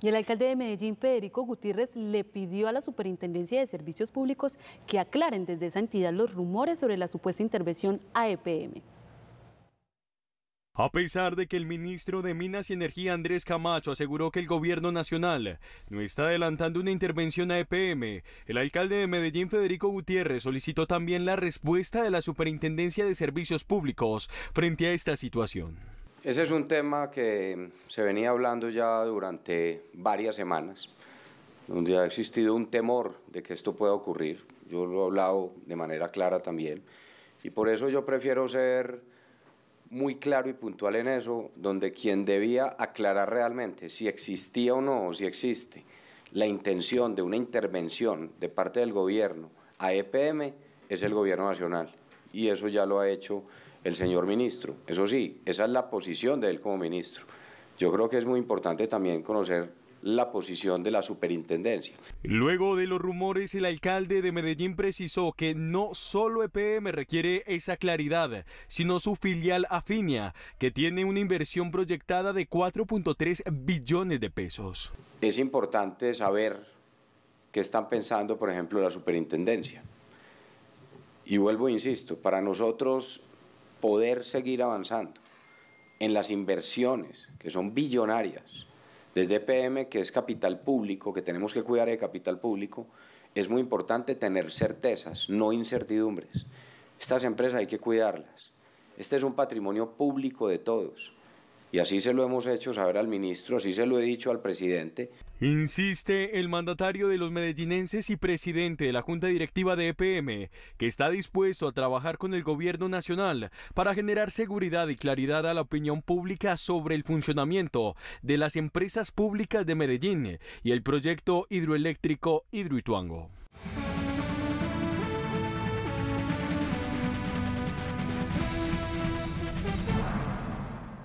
Y el alcalde de Medellín, Federico Gutiérrez, le pidió a la Superintendencia de Servicios Públicos que aclaren desde esa entidad los rumores sobre la supuesta intervención a EPM. A pesar de que el ministro de Minas y Energía Andrés Camacho aseguró que el gobierno nacional no está adelantando una intervención a EPM, el alcalde de Medellín Federico Gutiérrez solicitó también la respuesta de la Superintendencia de Servicios Públicos frente a esta situación. Ese es un tema que se venía hablando ya durante varias semanas, donde ha existido un temor de que esto pueda ocurrir. Yo lo he hablado de manera clara también. Y por eso yo prefiero ser muy claro y puntual en eso, donde quien debía aclarar realmente si existía o no, o si existe, la intención de una intervención de parte del gobierno a EPM es el gobierno nacional y eso ya lo ha hecho el señor ministro. Eso sí, esa es la posición de él como ministro. Yo creo que es muy importante también conocer la posición de la superintendencia. Luego de los rumores, el alcalde de Medellín precisó que no solo EPM requiere esa claridad, sino su filial Afinia, que tiene una inversión proyectada de 4.3 billones de pesos. Es importante saber qué están pensando, por ejemplo, la superintendencia. Y vuelvo, e insisto, para nosotros poder seguir avanzando en las inversiones, que son billonarias, desde e PM, que es capital público, que tenemos que cuidar de capital público, es muy importante tener certezas, no incertidumbres. Estas empresas hay que cuidarlas. Este es un patrimonio público de todos. Y así se lo hemos hecho saber al ministro, así se lo he dicho al presidente. Insiste el mandatario de los medellinenses y presidente de la Junta Directiva de EPM, que está dispuesto a trabajar con el gobierno nacional para generar seguridad y claridad a la opinión pública sobre el funcionamiento de las empresas públicas de Medellín y el proyecto hidroeléctrico Hidroituango.